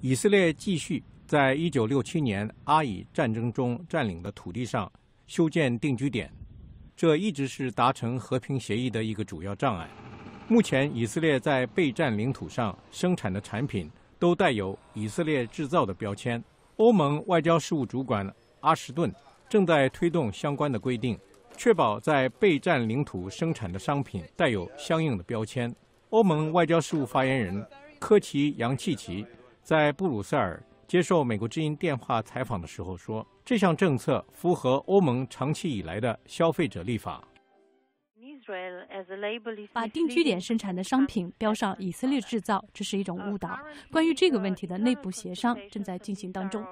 以色列继续在一九六七年阿以战争中占领的土地上修建定居点，这一直是达成和平协议的一个主要障碍。目前，以色列在被占领土上生产的产品都带有“以色列制造”的标签。欧盟外交事务主管阿什顿正在推动相关的规定，确保在被占领土生产的商品带有相应的标签。欧盟外交事务发言人科奇扬奇奇。在布鲁塞尔接受美国之音电话采访的时候说：“这项政策符合欧盟长期以来的消费者立法。把定居点生产的商品标上‘以色列制造’，这是一种误导。关于这个问题的内部协商正在进行当中。”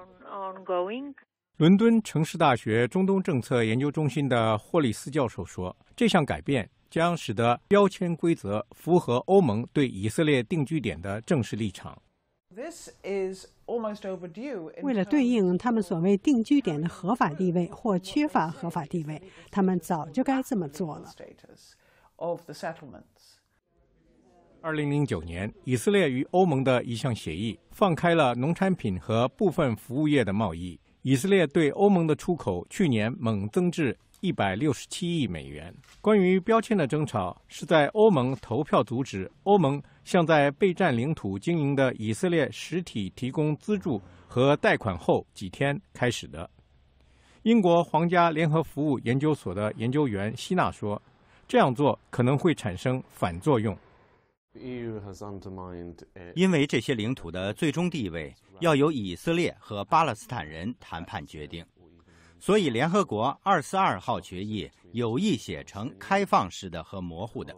伦敦城市大学中东政策研究中心的霍利斯教授说：“这项改变将使得标签规则符合欧盟对以色列定居点的正式立场。”为了对应他们所谓定居点的合法地位或缺乏合法地位，他们早就该这么做了。二零零九年，以色列与欧盟的一项协议放开了农产品和部分服务业的贸易。以色列对欧盟的出口去年猛增至一百六十七亿美元。关于标签的争吵是在欧盟投票阻止欧盟向在备战领土经营的以色列实体提供资助和贷款后几天开始的。英国皇家联合服务研究所的研究员希纳说：“这样做可能会产生反作用。”因为这些领土的最终地位要由以色列和巴勒斯坦人谈判决定，所以联合国242号决议有意写成开放式的和模糊的。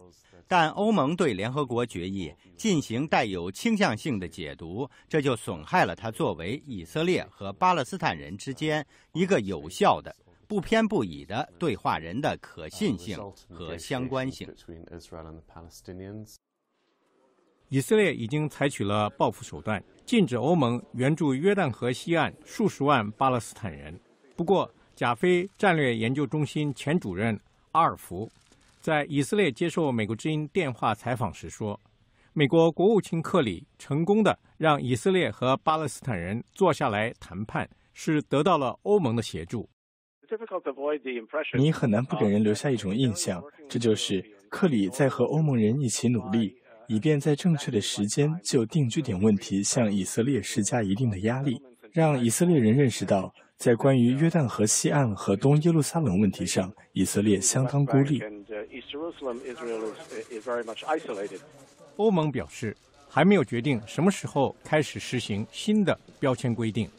但欧盟对联合国决议进行带有倾向性的解读，这就损害了它作为以色列和巴勒斯坦人之间一个有效的、不偏不倚的对话人的可信性和相关性。以色列已经采取了报复手段，禁止欧盟援助约旦河西岸数十万巴勒斯坦人。不过，贾菲战略研究中心前主任阿尔福在以色列接受美国之音电话采访时说：“美国国务卿克里成功的让以色列和巴勒斯坦人坐下来谈判，是得到了欧盟的协助。”你很难不给人留下一种印象，这就是克里在和欧盟人一起努力。以便在正确的时间就定居点问题向以色列施加一定的压力，让以色列人认识到，在关于约旦河西岸和东耶路撒冷问题上，以色列相当孤立。欧盟表示，还没有决定什么时候开始实行新的标签规定。